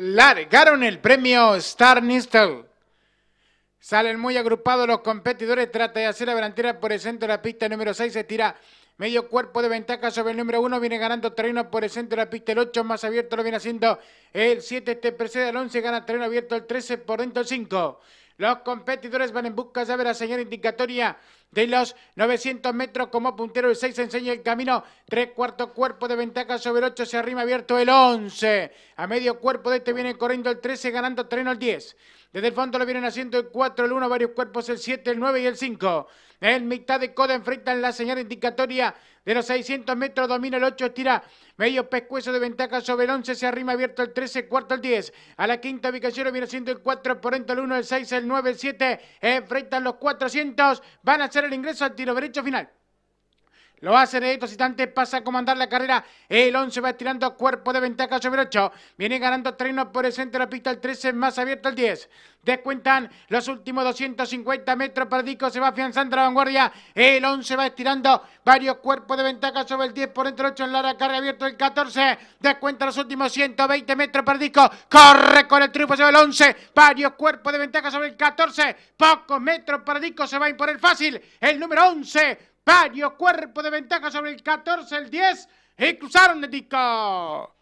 largaron el premio Star Nistel. Salen muy agrupados los competidores, trata de hacer la delantera por el centro de la pista, número 6 se tira medio cuerpo de ventaja sobre el número 1, viene ganando terreno por el centro de la pista, el 8 más abierto lo viene haciendo el 7, este precede al 11, gana terreno abierto el 13 por dentro el 5. Los competidores van en busca de la señal indicatoria de los 900 metros como puntero el 6 enseña el camino, tres cuartos cuerpo de ventaja sobre el 8 se arrima abierto el 11, a medio cuerpo de este viene corriendo el 13 ganando terreno el 10. Desde el fondo lo vienen haciendo el 4, el 1, varios cuerpos, el 7, el 9 y el 5. En mitad de coda enfrentan la señal indicatoria de los 600 metros, domina el 8, estira medio pescuezo de ventaja sobre el 11, se arrima abierto el 13, cuarto el 10. A la quinta ubicación lo viene haciendo el 4, por dentro el 1, el 6, el 9, el 7. Enfrentan los 400, van a hacer el ingreso al tiro derecho final. Lo hace de estos pasa a comandar la carrera. El 11 va estirando cuerpo de ventaja sobre el 8. Viene ganando terreno por el centro de la pista el 13, más abierto el 10. Descuentan los últimos 250 metros para Dico. Se va afianzando la vanguardia. El 11 va estirando varios cuerpos de ventaja sobre el 10 por entre 8 en la Carga abierto el 14. Descuentan los últimos 120 metros para Dico. Corre con el triunfo sobre el 11. Varios cuerpos de ventaja sobre el 14. Pocos metros para disco, Se va a el fácil. El número 11 Varios cuerpo de ventaja sobre el 14, el 10 y cruzaron de disco.